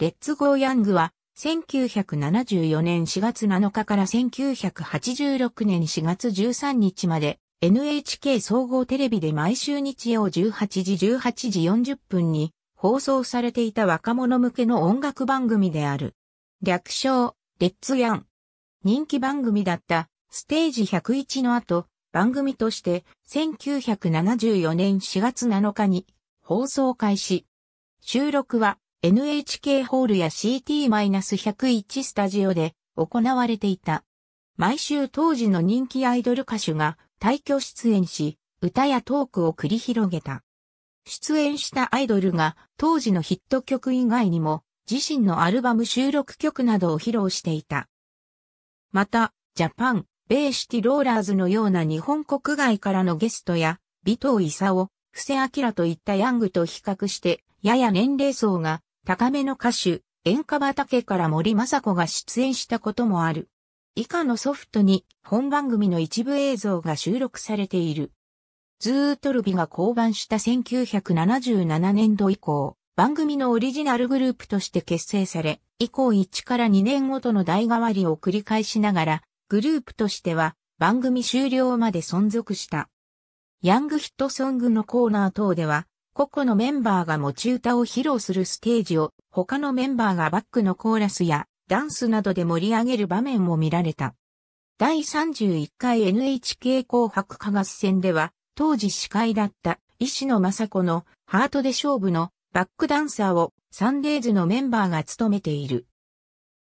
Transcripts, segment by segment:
レッツゴーヤングは、1974年4月7日から1986年4月13日まで、NHK 総合テレビで毎週日曜18時18時40分に放送されていた若者向けの音楽番組である。略称、レッツヤン。人気番組だったステージ101の後、番組として1974年4月7日に放送開始。収録は NHK ホールや CT-101 スタジオで行われていた。毎週当時の人気アイドル歌手が退去出演し、歌やトークを繰り広げた。出演したアイドルが当時のヒット曲以外にも自身のアルバム収録曲などを披露していた。また、ジャパン、ベーシティローラーズのような日本国外からのゲストや、美藤勲、布施明といったヤングと比較して、やや年齢層が高めの歌手、演歌畑から森雅子が出演したこともある。以下のソフトに本番組の一部映像が収録されている。ズートルビが降板した1977年度以降、番組のオリジナルグループとして結成され、以降1から2年ごとの代替わりを繰り返しながら、グループとしては番組終了まで存続した。ヤングヒットソングのコーナー等では、個々のメンバーが持ち歌を披露するステージを他のメンバーがバックのコーラスやダンスなどで盛り上げる場面も見られた。第31回 NHK 紅白歌合戦では、当時司会だった石野雅子のハートで勝負のバックダンサーをサンデーズのメンバーが務めている。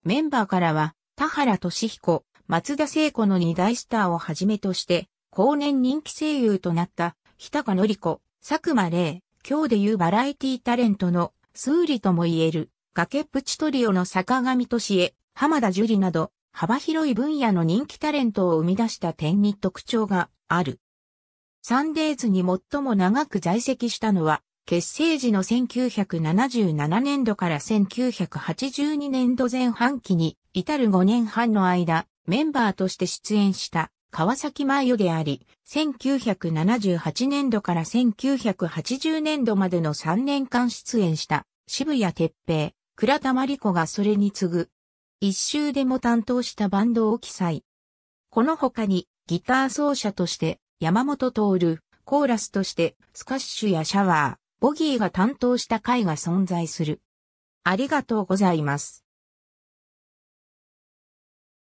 メンバーからは、田原俊彦、松田聖子の二大スターをはじめとして、後年人気声優となった、日高のり子、佐久間玲、今日で言うバラエティタレントの数理とも言える、崖っぷちトリオの坂上敏江、浜田樹里など、幅広い分野の人気タレントを生み出した点に特徴がある。サンデーズに最も長く在籍したのは、結成時の1977年度から1982年度前半期に至る5年半の間、メンバーとして出演した川崎麻由であり、1978年度から1980年度までの3年間出演した渋谷鉄平、倉田真理子がそれに次ぐ、一周でも担当したバンドを記載。この他にギター奏者として山本徹、コーラスとしてスカッシュやシャワー、ボギーが担当した回が存在する。ありがとうございます。